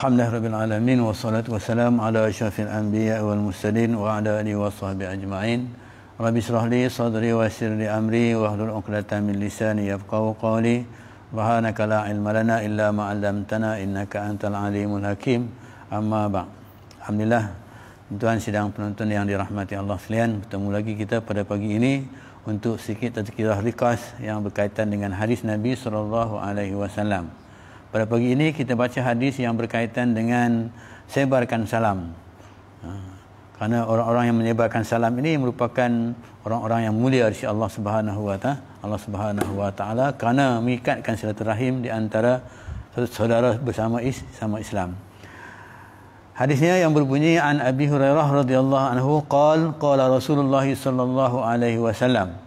Alhamdulillah Rabbil Alamin wa salatu salam ala syafil anbiya wal mursalin wa ala alihi wa sahbihi ajma'in Rabbi syrah li sadri wa syir amri wa hlul uqlata min lisani yafqaw qawli Bahanaka la ilma lana illa ma'alamtana innaka antal alimul hakim Amma ba' Alhamdulillah Tuan sedang penonton yang dirahmati Allah selian Bertemu lagi kita pada pagi ini Untuk sikit tazkirah rikas yang berkaitan dengan hadis Nabi SAW Alaihi Wasallam. Pada pagi ini kita baca hadis yang berkaitan dengan sebarkan salam. Ha. Karena orang-orang yang menyebarkan salam ini merupakan orang-orang yang mulia dari Allah Subhanahu wa taala, Allah Subhanahu wa taala kerana mengikatkan silaturahim di antara saudara bersama sama Islam. Hadisnya yang berbunyi an Abi Hurairah radhiyallahu anhu qal qala Rasulullah sallallahu alaihi wasallam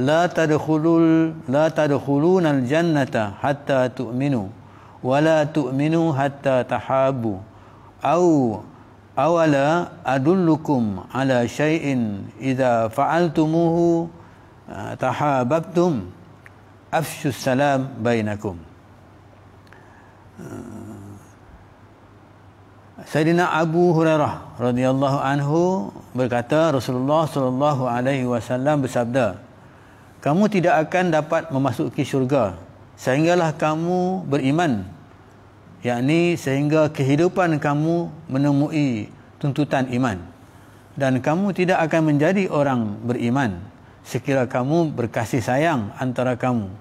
la tadkhulul la tadkhulunal jannata hatta tu'minu wala tu'minu hatta tahabu au awala adullukum ala syai'in idza fa'altumuhu uh, tahabbtum afshu salam bainakum uh, Sayyidina Abu Hurairah radhiyallahu anhu berkata Rasulullah sallallahu alaihi wasallam bersabda kamu tidak akan dapat memasuki syurga sehinggalah kamu beriman yakni sehingga kehidupan kamu menemui tuntutan iman dan kamu tidak akan menjadi orang beriman sekira kamu berkasih sayang antara kamu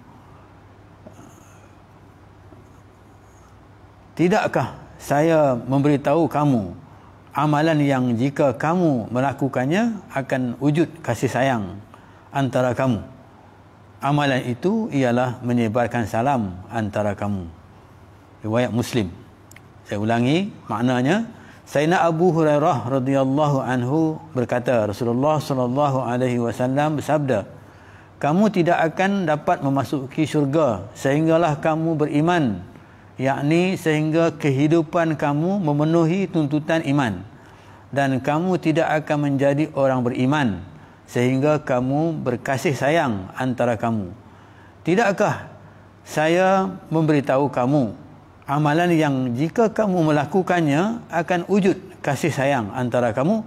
tidakkah saya memberitahu kamu amalan yang jika kamu melakukannya akan wujud kasih sayang antara kamu amalan itu ialah menyebarkan salam antara kamu. Riwayat Muslim. Saya ulangi maknanya Sayyidina Abu Hurairah radhiyallahu anhu berkata Rasulullah sallallahu alaihi wasallam bersabda kamu tidak akan dapat memasuki syurga sehinggalah kamu beriman yakni sehingga kehidupan kamu memenuhi tuntutan iman dan kamu tidak akan menjadi orang beriman sehingga kamu berkasih sayang antara kamu. Tidakkah saya memberitahu kamu amalan yang jika kamu melakukannya akan wujud kasih sayang antara kamu?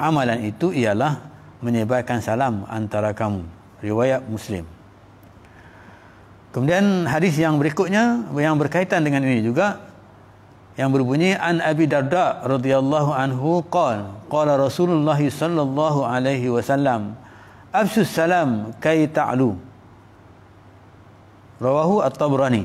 Amalan itu ialah menyebarkan salam antara kamu. Riwayat Muslim. Kemudian hadis yang berikutnya yang berkaitan dengan ini juga yang berbunyi an Abi Darda radhiyallahu anhu qala qala Rasulullah sallallahu alaihi wasallam afsus salam kai ta'lu rawahu at-Tabrani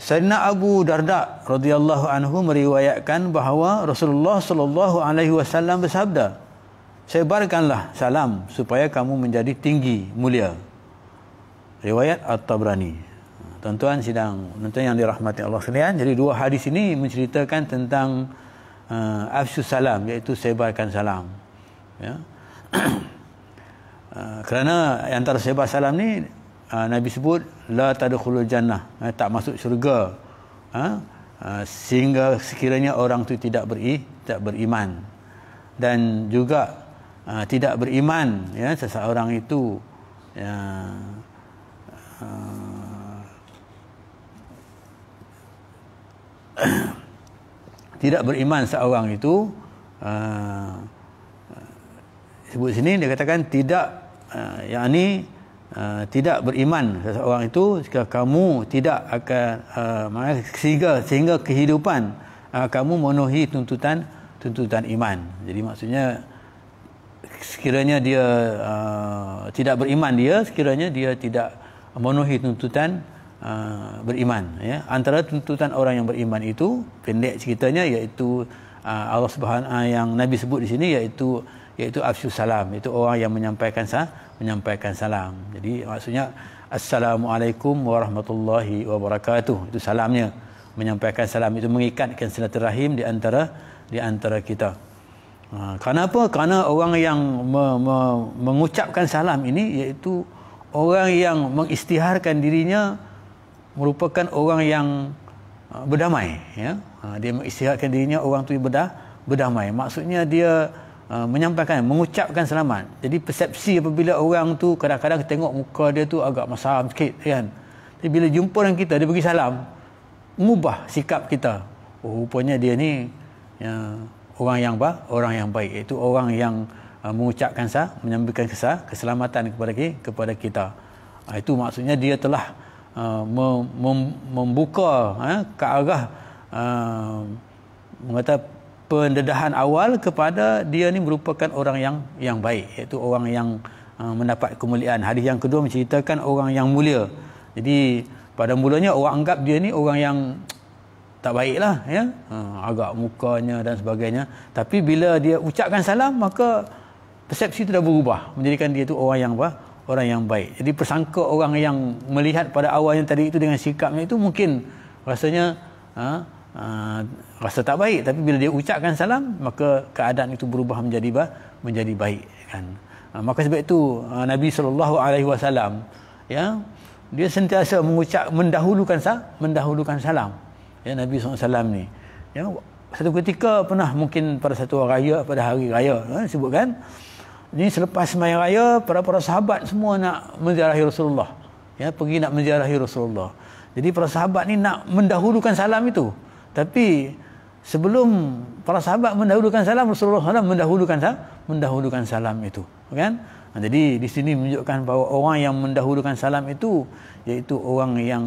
Sayyidina Abu Darda radhiyallahu anhu meriwayatkan bahawa Rasulullah sallallahu alaihi wasallam bersabda sebarkanlah salam supaya kamu menjadi tinggi mulia riwayat at-Tabrani tuan-tuan sidang penonton yang dirahmati Allah sekalian jadi dua hadis ini menceritakan tentang uh, afsus salam iaitu sebarkan salam ya uh, kerana antara sebar salam ni uh, nabi sebut la tadkhulul jannah eh, tak masuk syurga ha uh, sehingga sekiranya orang tu tidak beri tidak beriman dan juga uh, tidak beriman ya seseorang itu ya uh, tidak beriman seorang itu uh, sebut sini dia katakan tidak uh, yakni uh, tidak beriman seorang itu jika kamu tidak akan uh, sehingga sehingga kehidupan uh, kamu memenuhi tuntutan tuntutan iman jadi maksudnya sekiranya dia uh, tidak beriman dia sekiranya dia tidak memenuhi tuntutan uh, beriman ya antara tuntutan orang yang beriman itu pendek ceritanya iaitu uh, Allah Subhanahu ah, yang Nabi sebut di sini iaitu iaitu afsyu salam itu orang yang menyampaikan sah, menyampaikan salam jadi maksudnya assalamualaikum warahmatullahi wabarakatuh itu salamnya menyampaikan salam itu mengikatkan silaturahim di antara di antara kita kenapa? Karena orang yang me- me- mengucapkan salam ini iaitu orang yang mengistiharkan dirinya merupakan orang yang uh, berdamai ya uh, dia mengisytiharkan dirinya orang tu berdah berdamai maksudnya dia uh, menyampaikan mengucapkan selamat jadi persepsi apabila orang tu kadang-kadang tengok muka dia tu agak masam sikit kan tapi bila jumpa orang kita dia bagi salam mengubah sikap kita oh, rupanya dia ni ya, orang yang baik orang yang baik itu orang yang mengucapkan sah menyampaikan kesah keselamatan kepada kita kepada kita itu maksudnya dia telah Ah, membuka eh, ke arah mengata ah, pendedahan awal kepada dia ni merupakan orang yang yang baik iaitu orang yang ah, mendapat kemuliaan hadis yang kedua menceritakan orang yang mulia jadi pada mulanya orang anggap dia ni orang yang tak baik lah ya agak mukanya dan sebagainya tapi bila dia ucapkan salam maka persepsi itu dah berubah menjadikan dia tu orang yang apa orang yang baik. Jadi persangka orang yang melihat pada awalnya tadi itu dengan sikapnya itu mungkin rasanya ha, ha, rasa tak baik. Tapi bila dia ucapkan salam, maka keadaan itu berubah menjadi menjadi baik. Kan? Ha, maka sebab itu ha, Nabi Sallallahu Alaihi Wasallam ya dia sentiasa mengucap mendahulukan sah, mendahulukan salam ya Nabi SAW ni ya satu ketika pernah mungkin pada satu raya pada hari raya ya, ha, sebutkan kan ini selepas semayang raya, para-para sahabat semua nak menziarahi Rasulullah. Ya, pergi nak menziarahi Rasulullah. Jadi para sahabat ni nak mendahulukan salam itu. Tapi sebelum para sahabat mendahulukan salam, Rasulullah SAW mendahulukan, salam mendahulukan salam itu. Kan? Ha, jadi di sini menunjukkan bahawa orang yang mendahulukan salam itu, iaitu orang yang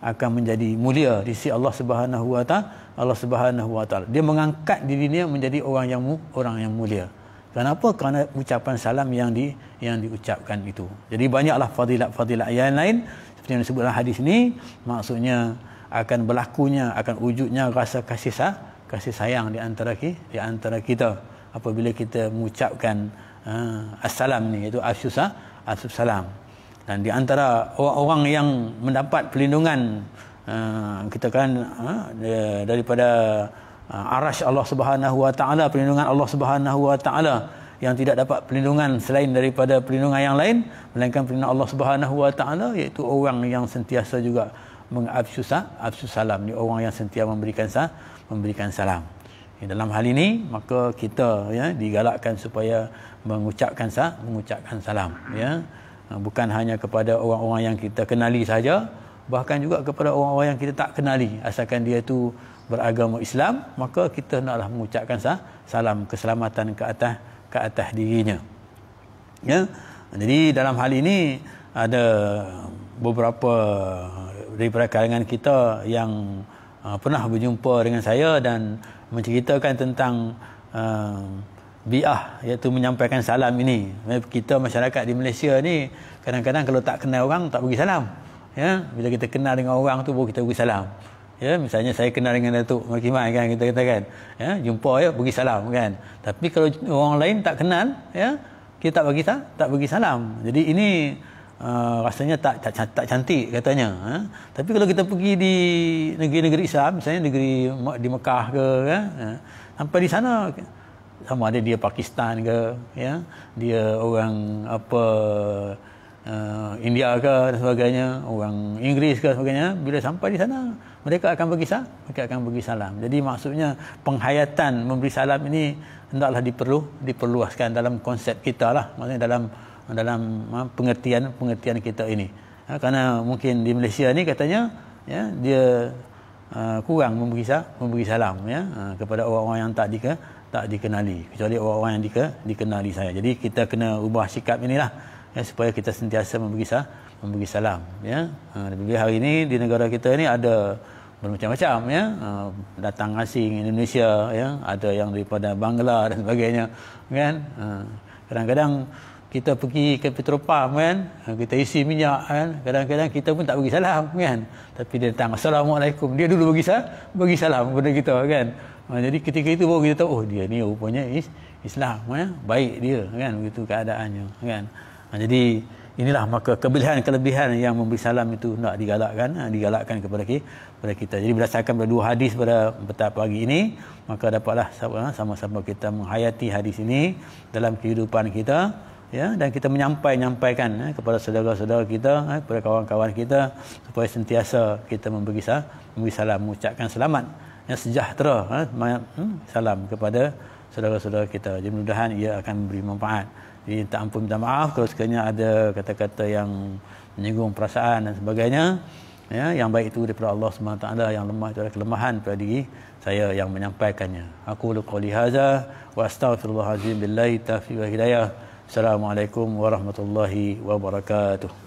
akan menjadi mulia di sisi Allah Subhanahu Wa Taala. Allah Subhanahu Wa Taala. Dia mengangkat dirinya menjadi orang yang orang yang mulia. Kenapa? Kerana ucapan salam yang di yang diucapkan itu. Jadi banyaklah fadilat-fadilat yang lain seperti yang disebut hadis ini maksudnya akan berlakunya akan wujudnya rasa kasih sah, kasih sayang di antara di antara kita apabila kita mengucapkan uh, assalam ni iaitu asyusa ha, asyus salam dan di antara orang-orang yang mendapat perlindungan uh, kita kan uh, daripada Ah, arash Allah Subhanahu Wa Taala perlindungan Allah Subhanahu Wa Taala yang tidak dapat perlindungan selain daripada perlindungan yang lain melainkan perlindungan Allah Subhanahu Wa Taala iaitu orang yang sentiasa juga mengabsusah absus salam ni orang yang sentiasa memberikan sah memberikan salam ya, dalam hal ini maka kita ya digalakkan supaya mengucapkan sah mengucapkan salam ya ah, bukan hanya kepada orang-orang yang kita kenali saja bahkan juga kepada orang-orang yang kita tak kenali asalkan dia tu beragama Islam maka kita hendaklah mengucapkan salam keselamatan ke atas ke atas dirinya ya jadi dalam hal ini ada beberapa daripada kalangan kita yang uh, pernah berjumpa dengan saya dan menceritakan tentang uh, biah iaitu menyampaikan salam ini ya, kita masyarakat di Malaysia ni kadang-kadang kalau tak kenal orang tak bagi salam ya bila kita kenal dengan orang tu baru kita bagi salam ya misalnya saya kenal dengan Datuk Makimai kan kita kata kan ya jumpa ya bagi salam kan tapi kalau orang lain tak kenal ya kita tak bagi tak tak bagi salam jadi ini uh, rasanya tak, tak tak cantik katanya ha? tapi kalau kita pergi di negeri-negeri Islam misalnya negeri di Mekah ke kan ya, ha, sampai di sana sama ada dia Pakistan ke ya dia orang apa Uh, India ke dan sebagainya orang Inggeris ke sebagainya bila sampai di sana mereka akan bagi salam mereka akan bagi salam jadi maksudnya penghayatan memberi salam ini hendaklah diperlu diperluaskan dalam konsep kita lah maksudnya dalam dalam ha, pengertian pengertian kita ini ha, kerana mungkin di Malaysia ni katanya ya dia uh, kurang memberi salam memberi salam ya uh, kepada orang-orang yang tak dike tak dikenali kecuali orang-orang yang dike, dikenali saya jadi kita kena ubah sikap inilah ya supaya kita sentiasa memberi salam memberi salam ya ha, hari ini di negara kita ini ada bermacam-macam ya ah, datang asing Indonesia ya ada yang daripada Bangla dan sebagainya kan ah, kadang-kadang kita pergi ke petropam kan ah, kita isi minyak kan kadang-kadang kita pun tak bagi salam kan tapi dia datang assalamualaikum dia dulu bagi salam bagi salam kepada kita kan jadi ketika itu baru kita tahu oh dia ni rupanya Islam ya baik dia kan begitu keadaannya kan jadi inilah maka kelebihan-kelebihan yang memberi salam itu nak digalakkan ha, digalakkan kepada kepada kita. Jadi berdasarkan pada dua hadis pada petang pagi ini, maka dapatlah ha, sama-sama kita menghayati hadis ini dalam kehidupan kita ya dan kita menyampaikan-nyampaikan ya, ha, kepada saudara-saudara kita, ya, kepada kawan-kawan kita supaya sentiasa kita memberi salam, memberi salam mengucapkan selamat yang sejahtera ya, salam kepada saudara-saudara kita. Jadi mudah-mudahan ia akan memberi manfaat. Jadi minta ampun minta maaf kalau sekiranya ada kata-kata yang menyinggung perasaan dan sebagainya. Ya, yang baik itu daripada Allah SWT yang lemah itu adalah kelemahan pada diri saya yang menyampaikannya. Aku luqali haza wa astaghfirullahalazim billahi taufiq wa hidayah. Assalamualaikum warahmatullahi wabarakatuh.